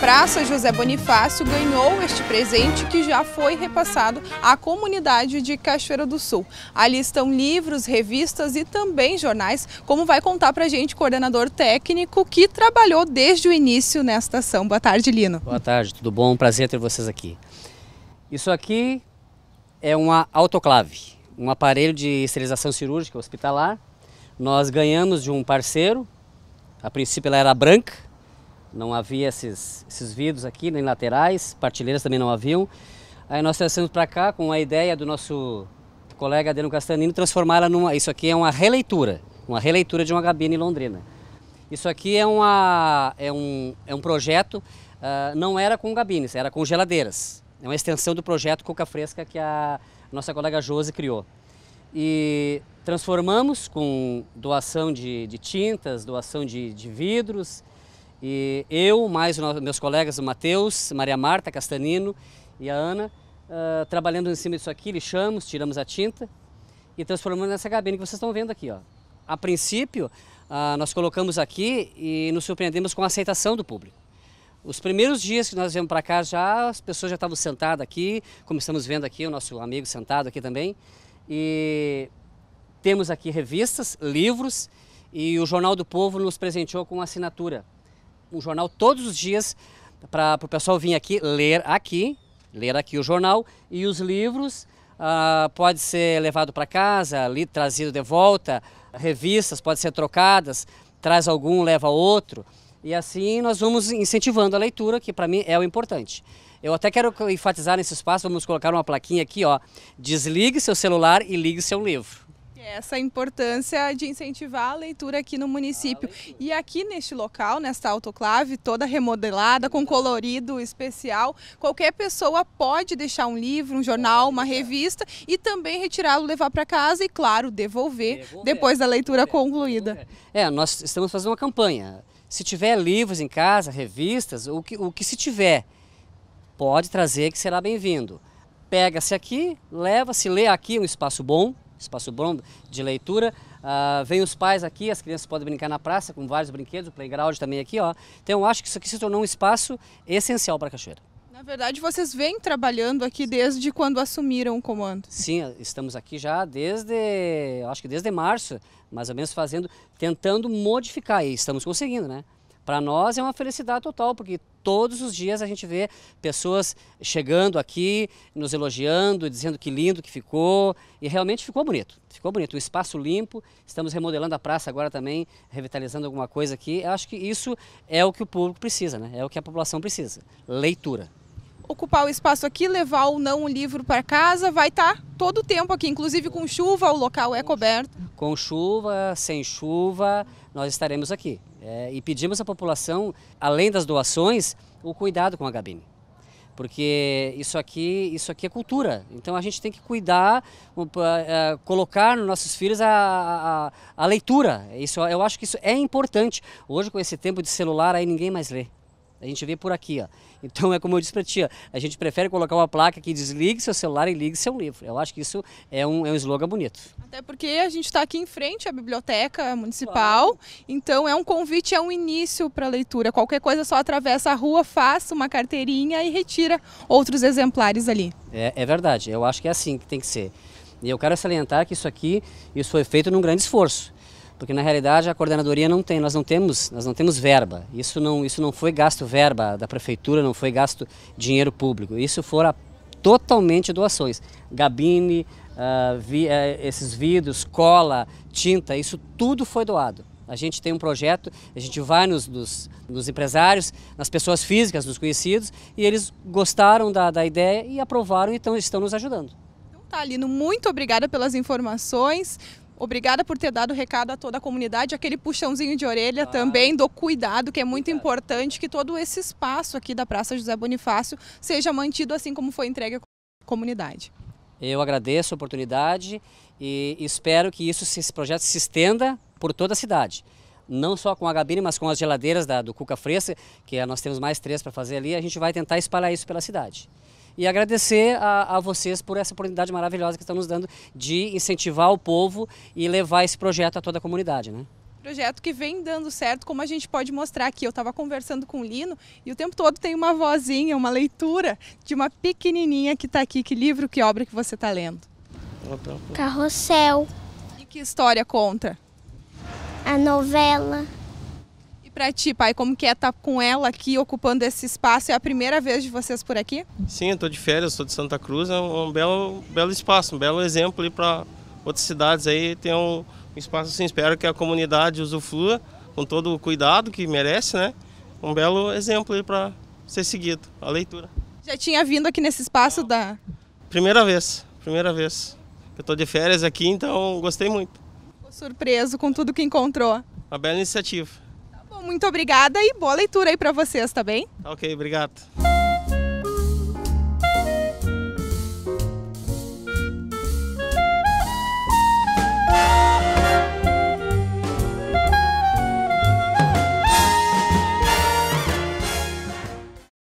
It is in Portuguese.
Praça José Bonifácio ganhou este presente que já foi repassado à comunidade de Cachoeira do Sul. Ali estão livros, revistas e também jornais, como vai contar para a gente o coordenador técnico que trabalhou desde o início nesta ação. Boa tarde, Lino. Boa tarde, tudo bom? Prazer ter vocês aqui. Isso aqui é uma autoclave, um aparelho de esterilização cirúrgica hospitalar. Nós ganhamos de um parceiro, a princípio ela era branca, não havia esses, esses vidros aqui, nem laterais, partilheiras também não haviam. Aí nós trazemos para cá com a ideia do nosso colega Adeno Castanino transformá-la numa. Isso aqui é uma releitura, uma releitura de uma gabine em Londrina. Isso aqui é, uma, é, um, é um projeto, uh, não era com gabines, era com geladeiras. É uma extensão do projeto Coca Fresca que a nossa colega Jose criou. E transformamos com doação de, de tintas, doação de, de vidros, e eu, mais meus colegas, o Matheus, Maria Marta Castanino e a Ana, uh, trabalhando em cima disso aqui, lixamos, tiramos a tinta e transformamos nessa cabine que vocês estão vendo aqui. Ó. A princípio, uh, nós colocamos aqui e nos surpreendemos com a aceitação do público. Os primeiros dias que nós viemos para cá, já as pessoas já estavam sentadas aqui, como estamos vendo aqui, o nosso amigo sentado aqui também. E temos aqui revistas, livros e o Jornal do Povo nos presenteou com uma assinatura um jornal todos os dias para o pessoal vir aqui ler aqui, ler aqui o jornal e os livros uh, pode ser levado para casa, ali trazido de volta, revistas podem ser trocadas, traz algum, leva outro. E assim nós vamos incentivando a leitura, que para mim é o importante. Eu até quero enfatizar nesse espaço, vamos colocar uma plaquinha aqui, ó. Desligue seu celular e ligue seu livro. Essa importância de incentivar a leitura aqui no município. Ah, e aqui neste local, nesta autoclave, toda remodelada, com colorido especial, qualquer pessoa pode deixar um livro, um jornal, uma revista e também retirá-lo, levar para casa e, claro, devolver, devolver depois da leitura devolver, concluída. Devolver. É, nós estamos fazendo uma campanha. Se tiver livros em casa, revistas, o que, o que se tiver, pode trazer que será bem-vindo. Pega-se aqui, leva-se, lê aqui um espaço bom, espaço bom de leitura. Uh, vem os pais aqui, as crianças podem brincar na praça com vários brinquedos, o playground também aqui. Ó. Então, acho que isso aqui se tornou um espaço essencial para a Cachoeira. Na verdade, vocês vêm trabalhando aqui desde quando assumiram o comando? Sim, estamos aqui já desde, acho que desde março, mais ou menos fazendo, tentando modificar e estamos conseguindo, né? Para nós é uma felicidade total, porque todos os dias a gente vê pessoas chegando aqui, nos elogiando, dizendo que lindo que ficou. E realmente ficou bonito, ficou bonito. Um espaço limpo, estamos remodelando a praça agora também, revitalizando alguma coisa aqui. Eu acho que isso é o que o público precisa, né? é o que a população precisa. Leitura ocupar o espaço aqui, levar ou não o livro para casa, vai estar tá todo o tempo aqui, inclusive com chuva, o local é coberto. Com chuva, sem chuva, nós estaremos aqui. É, e pedimos à população, além das doações, o cuidado com a gabine. Porque isso aqui, isso aqui é cultura. Então a gente tem que cuidar, é, é, colocar nos nossos filhos a, a, a leitura. Isso, eu acho que isso é importante. Hoje, com esse tempo de celular, aí ninguém mais lê. A gente vê por aqui, ó. Então é como eu disse para tia, a gente prefere colocar uma placa que desligue seu celular e ligue seu livro. Eu acho que isso é um, é um slogan bonito. Até porque a gente está aqui em frente à biblioteca municipal, claro. então é um convite, é um início para leitura. Qualquer coisa só atravessa a rua, faça uma carteirinha e retira outros exemplares ali. É, é verdade, eu acho que é assim que tem que ser. E eu quero salientar que isso aqui, isso foi feito num grande esforço porque na realidade a coordenadoria não tem, nós não temos, nós não temos verba. Isso não, isso não foi gasto verba da prefeitura, não foi gasto dinheiro público. Isso fora totalmente doações. Gabine, uh, vi, uh, esses vidros, cola, tinta, isso tudo foi doado. A gente tem um projeto, a gente vai nos, nos, nos empresários, nas pessoas físicas, nos conhecidos, e eles gostaram da, da ideia e aprovaram, então estão nos ajudando. Então tá, Lino, muito obrigada pelas informações. Obrigada por ter dado o recado a toda a comunidade, aquele puxãozinho de orelha ah, também do cuidado, que é muito importante que todo esse espaço aqui da Praça José Bonifácio seja mantido assim como foi entregue à comunidade. Eu agradeço a oportunidade e espero que isso, esse projeto se estenda por toda a cidade. Não só com a gabine, mas com as geladeiras da, do Cuca Fresca, que é, nós temos mais três para fazer ali, a gente vai tentar espalhar isso pela cidade e agradecer a, a, vocês por essa oportunidade maravilhosa que estão nos dando de incentivar o povo e levar esse projeto a toda a comunidade. Né? projeto que vem dando certo, como a gente pode mostrar aqui. Eu estava conversando com o Lino e o tempo todo tem uma vozinha, uma leitura de uma pequenininha que está aqui. Que livro, que obra que você está lendo? Carrossel. E que história conta? A novela para ti, pai, como que é estar tá com ela aqui, ocupando esse espaço? É a primeira vez de vocês por aqui? Sim, estou de férias, estou de Santa Cruz, é um belo, belo espaço, um belo exemplo para outras cidades aí, tem um espaço assim, espero que a comunidade usufrua com todo o cuidado que merece, né? Um belo exemplo aí para ser seguido, a leitura. Já tinha vindo aqui nesse espaço Não. da... Primeira vez, primeira vez. Eu estou de férias aqui, então gostei muito. surpreso com tudo que encontrou. Uma bela iniciativa. Bom, muito obrigada e boa leitura aí para vocês, tá bem? Ok, obrigado.